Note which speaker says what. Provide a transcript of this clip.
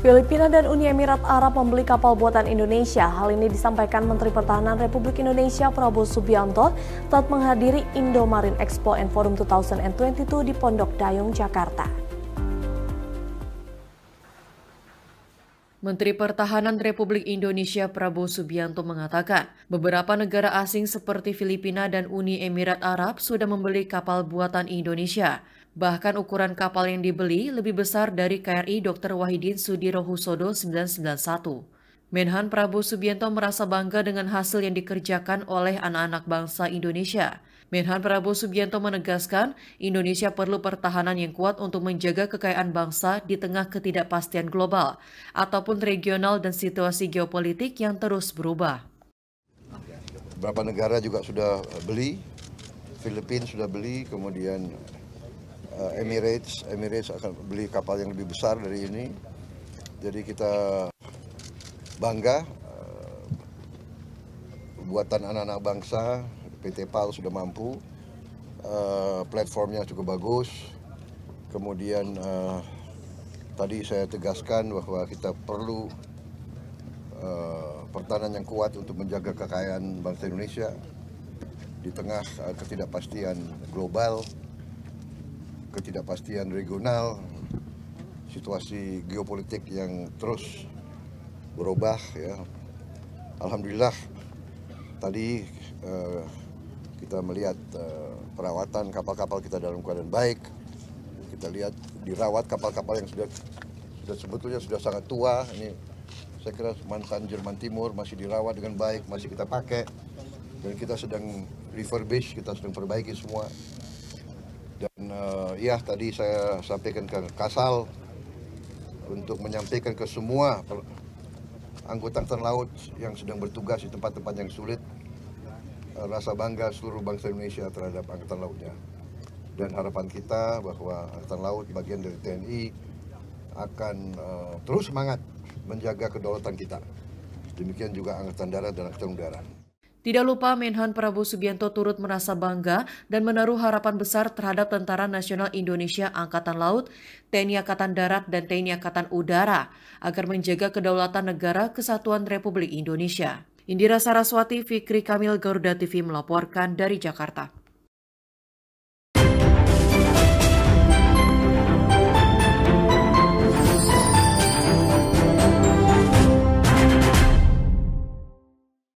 Speaker 1: Filipina dan Uni Emirat Arab membeli kapal buatan Indonesia. Hal ini disampaikan Menteri Pertahanan Republik Indonesia Prabowo Subianto saat menghadiri Marine Expo and Forum 2022 di Pondok Dayung, Jakarta. Menteri Pertahanan Republik Indonesia Prabowo Subianto mengatakan, beberapa negara asing seperti Filipina dan Uni Emirat Arab sudah membeli kapal buatan Indonesia. Bahkan ukuran kapal yang dibeli lebih besar dari KRI Dr. Wahidin Sudirohusodo 991. Menhan Prabowo Subianto merasa bangga dengan hasil yang dikerjakan oleh anak-anak bangsa Indonesia. Menhan Prabowo Subianto menegaskan, Indonesia perlu pertahanan yang kuat untuk menjaga kekayaan bangsa di tengah ketidakpastian global, ataupun regional dan situasi geopolitik yang terus berubah.
Speaker 2: Beberapa negara juga sudah beli, Filipina sudah beli, kemudian uh, Emirates. Emirates akan beli kapal yang lebih besar dari ini. Jadi kita bangga uh, buatan anak-anak bangsa. PT PAL sudah mampu, uh, platformnya cukup bagus. Kemudian uh, tadi saya tegaskan bahwa kita perlu uh, pertahanan yang kuat untuk menjaga kekayaan bangsa Indonesia di tengah ketidakpastian global ketidakpastian regional, situasi geopolitik yang terus berubah ya. Alhamdulillah tadi eh, kita melihat eh, perawatan kapal-kapal kita dalam keadaan baik. Kita lihat dirawat kapal-kapal yang sudah sudah sebetulnya sudah sangat tua ini saya kira mantan Jerman Timur masih dirawat dengan baik, masih kita pakai dan kita sedang refurbish, kita sedang perbaiki semua uh, ya tadi saya sampaikan ke Kasal untuk menyampaikan ke semua anggota Angkatan Laut yang sedang bertugas di tempat-tempat yang sulit uh, rasa bangga seluruh bangsa Indonesia terhadap Angkatan Lautnya dan harapan kita bahwa Angkatan Laut bagian dari TNI akan uh, terus semangat menjaga kedaulatan kita demikian juga Angkatan Darat dan Angkatan Udara
Speaker 1: tidak lupa Menhan Prabowo Subianto turut merasa bangga dan menaruh harapan besar terhadap Tentara Nasional Indonesia Angkatan Laut, TNI Angkatan Darat, dan TNI Angkatan Udara agar menjaga kedaulatan negara kesatuan Republik Indonesia. Indira Saraswati, Fikri Kamil, Garuda TV melaporkan dari Jakarta.